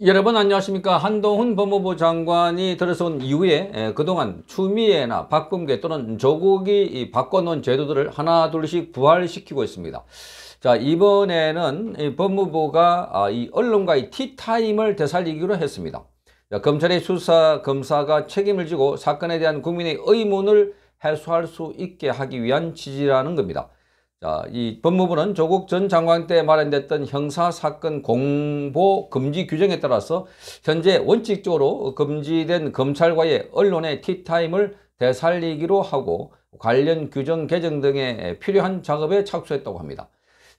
여러분 안녕하십니까 한동훈 법무부 장관이 들어선 이후에 그동안 추미애나 박범계 또는 조국이 바꿔놓은 제도들을 하나 둘씩 부활시키고 있습니다 자 이번에는 법무부가 아, 이 언론과의 티타임을 되살리기로 했습니다 자, 검찰의 수사 검사가 책임을 지고 사건에 대한 국민의 의문을 해소할 수 있게 하기 위한 취지라는 겁니다 자, 이 법무부는 조국 전 장관 때 마련됐던 형사사건 공보 금지 규정에 따라서 현재 원칙적으로 금지된 검찰과의 언론의 티타임을 되살리기로 하고 관련 규정 개정 등의 필요한 작업에 착수했다고 합니다.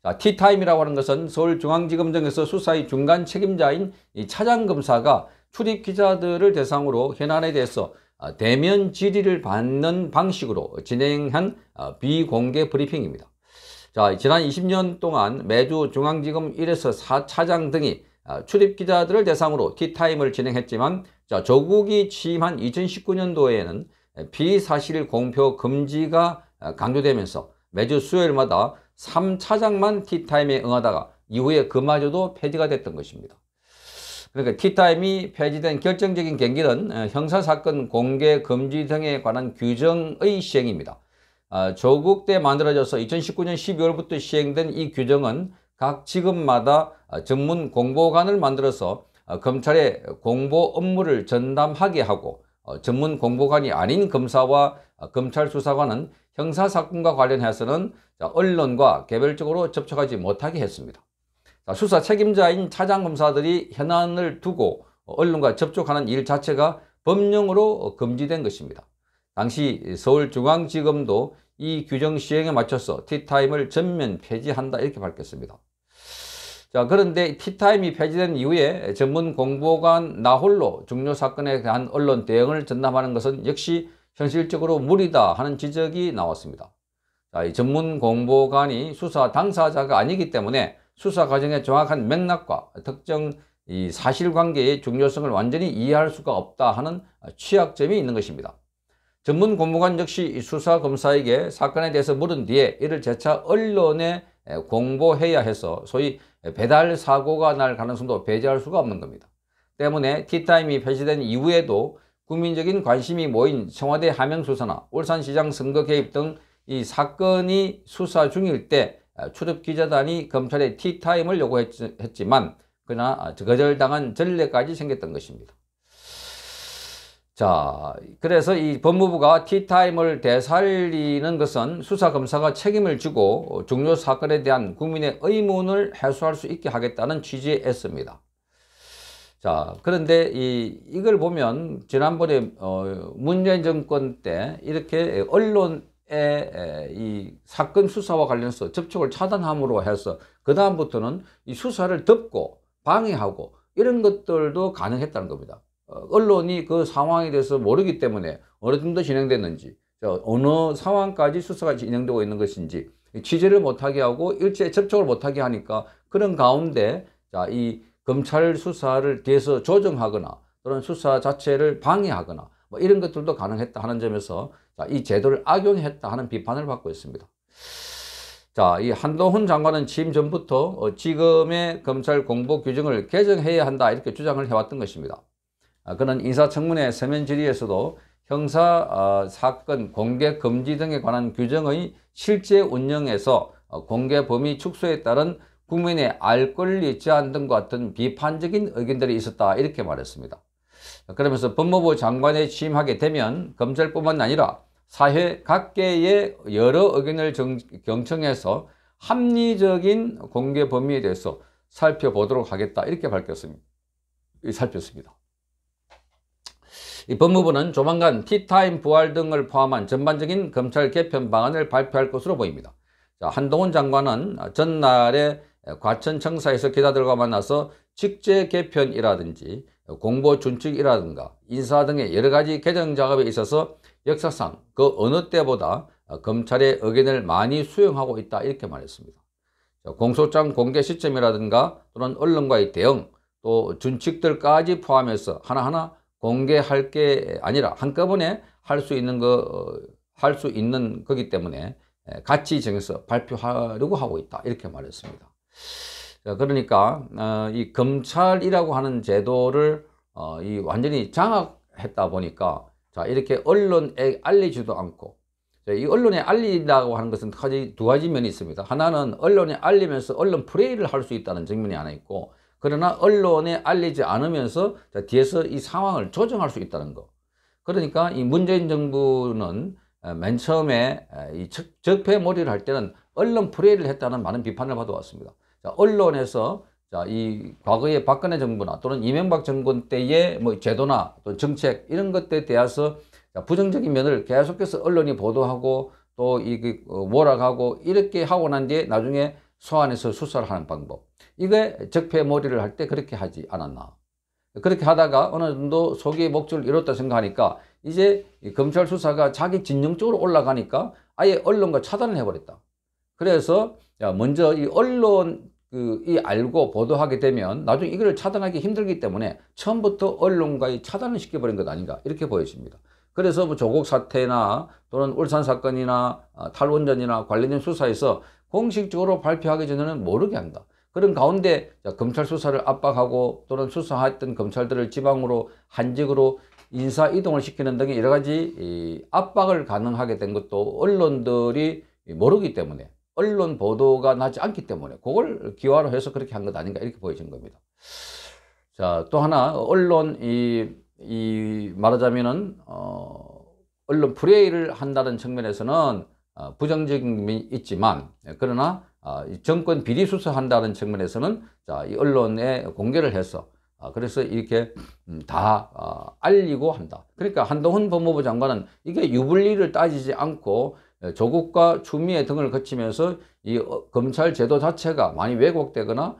자, 티타임이라고 하는 것은 서울중앙지검장에서 수사의 중간 책임자인 이 차장검사가 출입 기자들을 대상으로 현안에 대해서 아, 대면 질의를 받는 방식으로 진행한 아, 비공개 브리핑입니다. 자, 지난 20년 동안 매주 중앙지검 1에서 4차장 등이 아, 출입 기자들을 대상으로 티타임을 진행했지만 자, 조국이 취임한 2019년도에는 비사실 공표 금지가 아, 강조되면서 매주 수요일마다 3차장만 티타임에 응하다가 이후에 그마저도 폐지가 됐던 것입니다. 그러니까 티타임이 폐지된 결정적인 계기는 아, 형사사건 공개 금지 등에 관한 규정의 시행입니다. 아, 조국 때 만들어져서 2019년 12월부터 시행된 이 규정은 각 직업마다 아, 전문 공보관을 만들어서 아, 검찰의 공보 업무를 전담하게 하고 어, 전문 공보관이 아닌 검사와 검찰 수사관은 형사사건과 관련해서는 언론과 개별적으로 접촉하지 못하게 했습니다. 수사 책임자인 차장검사들이 현안을 두고 어, 언론과 접촉하는 일 자체가 법령으로 어, 금지된 것입니다. 당시 서울중앙지검도 이 규정 시행에 맞춰서 티타임을 전면 폐지한다 이렇게 밝혔습니다. 자 그런데 티타임이 폐지된 이후에 전문 공보관 나홀로 중요 사건에 대한 언론 대응을 전담하는 것은 역시 현실적으로 무리다 하는 지적이 나왔습니다. 자, 이 전문 공보관이 수사 당사자가 아니기 때문에 수사 과정의 정확한 맥락과 특정 이 사실관계의 중요성을 완전히 이해할 수가 없다 하는 취약점이 있는 것입니다. 전문 공무관 역시 수사 검사에게 사건에 대해서 물은 뒤에 이를 재차 언론에 공보해야 해서 소위 배달 사고가 날 가능성도 배제할 수가 없는 겁니다. 때문에 티타임이 폐지된 이후에도 국민적인 관심이 모인 청와대 하명수사나 울산시장 선거 개입 등 이 사건이 수사 중일 때 출입기자단이 검찰에 티타임을 요구했지만 그러나 거절당한 전례까지 생겼던 것입니다. 자, 그래서 이 법무부가 티타임을 되살리는 것은 수사검사가 책임을 지고 중요 사건에 대한 국민의 의문을 해소할 수 있게 하겠다는 취지에 애씁니다. 자, 그런데 이, 이걸 보면 지난번에 어, 문재인 정권 때 이렇게 언론의 이 사건 수사와 관련해서 접촉을 차단함으로 해서 그다음부터는 이 수사를 덮고 방해하고 이런 것들도 가능했다는 겁니다. 어, 언론이 그 상황에 대해서 모르기 때문에 어느 정도 진행됐는지 어느 상황까지 수사가 진행되고 있는 것인지 취재를 못하게 하고 일제 접촉을 못하게 하니까 그런 가운데 자, 이 검찰 수사를 뒤에서 조정하거나 또는 수사 자체를 방해하거나 뭐 이런 것들도 가능했다 하는 점에서 이 제도를 악용했다 하는 비판을 받고 있습니다. 자, 이 한동훈 장관은 취임 전부터 어, 지금의 검찰 공보 규정을 개정해야 한다 이렇게 주장을 해왔던 것입니다. 아, 그는 인사청문회 서면 질의에서도 형사 어, 사건 공개 금지 등에 관한 규정의 실제 운영에서 어, 공개 범위 축소에 따른 국민의 알 권리 제한 등과 같은 비판적인 의견들이 있었다 이렇게 말했습니다. 그러면서 법무부 장관에 취임하게 되면 검찰뿐만 아니라 사회 각계의 여러 의견을 경청해서 합리적인 공개 범위에 대해서 살펴보도록 하겠다 이렇게 밝혔습니다. 살폈습니다. 이 법무부는 조만간 티타임 부활 등을 포함한 전반적인 검찰 개편 방안을 발표할 것으로 보입니다. 자, 한동훈 장관은 전날에 과천청사에서 기자들과 만나서 직제 개편이라든지 공보 준칙이라든가 인사 등의 여러 가지 개정 작업에 있어서 역사상 그 어느 때보다 검찰의 의견을 많이 수용하고 있다 이렇게 말했습니다. 공소장 공개 시점이라든가 또는 언론과의 대응 또 준칙들까지 포함해서 하나하나 공개할 게 아니라 한꺼번에 할 수 있는 거, 어, 할수 있는 거기 때문에 예, 같이 정해서 발표하려고 하고 있다. 이렇게 말했습니다. 그러니까, 어, 이 검찰이라고 하는 제도를 어, 완전히 장악했다 보니까 자, 이렇게 언론에 알리지도 않고 이 언론에 알리라고 하는 것은 두 가지 면이 있습니다. 하나는 언론에 알리면서 언론 플레이를 할 수 있다는 측면이 하나 있고 그러나 언론에 알리지 않으면서 뒤에서 이 상황을 조정할 수 있다는 거. 그러니까 이 문재인 정부는 맨 처음에 이 적폐몰이를 할 때는 언론 프레이를 했다는 많은 비판을 받아왔습니다. 언론에서 자, 이 과거의 박근혜 정부나 또는 이명박 정권 때의 뭐 제도나 또 정책 이런 것들에 대해서 부정적인 면을 계속해서 언론이 보도하고 또이 그, 어, 몰아가고 이렇게 하고 난 뒤에 나중에 소환해서 수사를 하는 방법. 이게 적폐몰이를 할 때 그렇게 하지 않았나. 그렇게 하다가 어느 정도 소기의 목줄을 이뤘다 생각하니까 이제 검찰 수사가 자기 진영 쪽으로 올라가니까 아예 언론과 차단을 해버렸다. 그래서 먼저 이 언론 그, 이 알고 보도하게 되면 나중에 이걸 차단하기 힘들기 때문에 처음부터 언론과의 차단을 시켜버린 것 아닌가 이렇게 보여집니다. 그래서 뭐 조국 사태나 또는 울산 사건이나 아, 탈원전이나 관련된 수사에서 공식적으로 발표하기 전에는 모르게 한다. 그런 가운데 검찰 수사를 압박하고 또는 수사했던 검찰들을 지방으로 한직으로 인사 이동을 시키는 등의 여러 가지 압박을 가능하게 된 것도 언론들이 모르기 때문에 언론 보도가 나지 않기 때문에 그걸 기화로 해서 그렇게 한 것 아닌가 이렇게 보여지는 겁니다. 자, 또 하나 언론 이, 이 말하자면은 어, 언론 플레이를 한다는 측면에서는 어, 부정적인 면이 있지만 예, 그러나 어, 정권 비리 수사한다는 측면에서는 이 언론에 공개를 해서 어, 그래서 이렇게 음, 다 알리고 한다. 그러니까 한동훈 법무부 장관은 이게 유불리를 따지지 않고 예, 조국과 추미애 등을 거치면서 이 검찰 제도 자체가 많이 왜곡되거나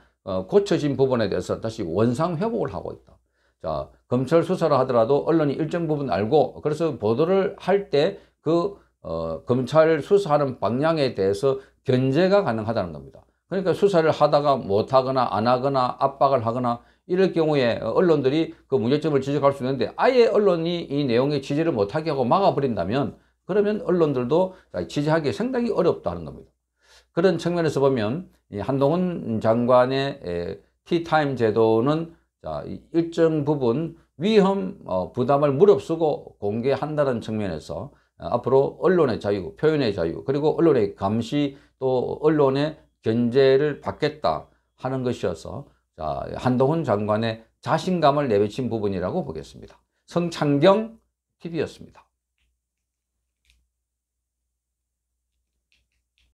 고쳐진 부분에 대해서 다시 원상 회복을 하고 있다. 자, 검찰 수사를 하더라도 언론이 일정 부분 알고 그래서 보도를 할때그 어, 검찰 수사하는 방향에 대해서 견제가 가능하다는 겁니다. 그러니까 수사를 하다가 못하거나 안 하거나 압박을 하거나 이럴 경우에 언론들이 그 문제점을 지적할 수 있는데 아예 언론이 이내용의 취재를 못하게 하고 막아버린다면 그러면 언론들도 취재하기 상당히 어렵다는 겁니다. 그런 측면에서 보면 한동훈 장관의 티타임 제도는 일정 부분 위험 어, 부담을 무릅쓰고 공개한다는 측면에서 어, 앞으로 언론의 자유, 표현의 자유, 그리고 언론의 감시, 또 언론의 견제를 받겠다 하는 것이어서 한동훈 장관의 자신감을 내비친 부분이라고 보겠습니다. 성창경 TV였습니다.